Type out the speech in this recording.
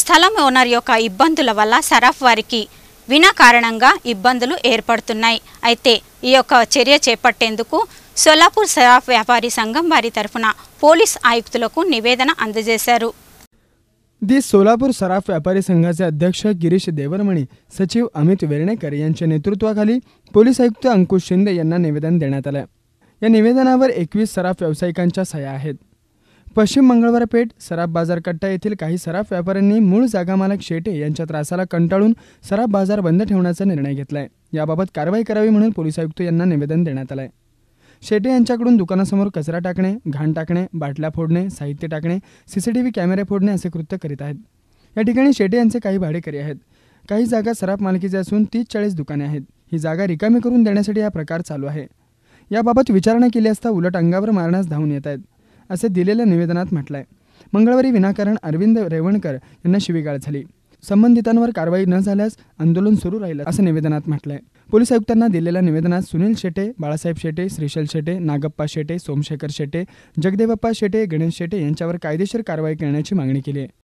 స్థలం ఓనర్ యొక్క ఇబ్బందుల వల్ల సరాఫ్ వారికి వినా కారణంగా ఇబ్బందులు ఏర్పడుతున్నాయి అయితే ఈ యొక్క చర్య చేపట్టేందుకు సోలాపూర్ సరాఫ్ వ్యాపారి సంఘం వారి తరఫున పోలీస్ ఆయుక్తులకు నివేదన అందజేశారు ది సోలాపూర్ సరాఫ్ వ్యాపారి సంఘాచ అధ్యక్ష గిరీష్ దేవరమణి సచివ్ అమిత్ వెరణేకర్ యాంచ్యా నేతృత్వాఖాలీ పోలీస్ ఆయుక్త అంకుష్ షిందే యాన్న నివేదన దేణ్యాత या निवेदनावर ఎక్వీస్ సరాఫ్ व्यावसायिकांच्या सह्या पश्चिम मंगळवार पेठ सराफ बाजार कट्टा येथील काही सराफ व्यापाऱ्यांनी मूळ जागा मालक शेटे यांच्या त्रासाला कंटाळून सराफ बाजार बंद ठेवण्याचा निर्णय घेतला आहे याबाबत कारवाई करावी म्हणून पोलीस आयुक्त यांना निवेदन देण्यात आलं आहे शेटे यांच्याकडून दुकानासमोर कचरा टाकणे घाण टाकणे बाटल्या फोडणे साहित्य टाकणे सीसीटीव्ही कॅमेरे फोडणे असे कृत्य करीत आहेत या ठिकाणी शेटे यांचे काही भाडेकरी आहेत काही जागा सराफ मालकीचे असून तीस चाळीस दुकाने आहेत ही जागा रिकामी करून देण्यासाठी हा प्रकार चालू आहे याबाबत विचारणा केली असता उलट अंगावर मारण्यास धावून येत आहेत असे दिलेल्या निवेदनात म्हटलं आहे मंगळवारी विनाकारण अरविंद रेवणकर यांना शिवीगाळ झाली संबंधितांवर कारवाई न झाल्यास आंदोलन सुरू राहिलं असं निवेदनात म्हटलंय पोलीस आयुक्तांना दिलेल्या निवेदनात सुनील शेटे बाळासाहेब शेटे श्रीशल शेटे नागप्पा शेटे सोमशेखर शेटे जगदेवप्पा शेटे गणेश शेटे यांच्यावर कायदेशीर कारवाई करण्याची मागणी केली आहे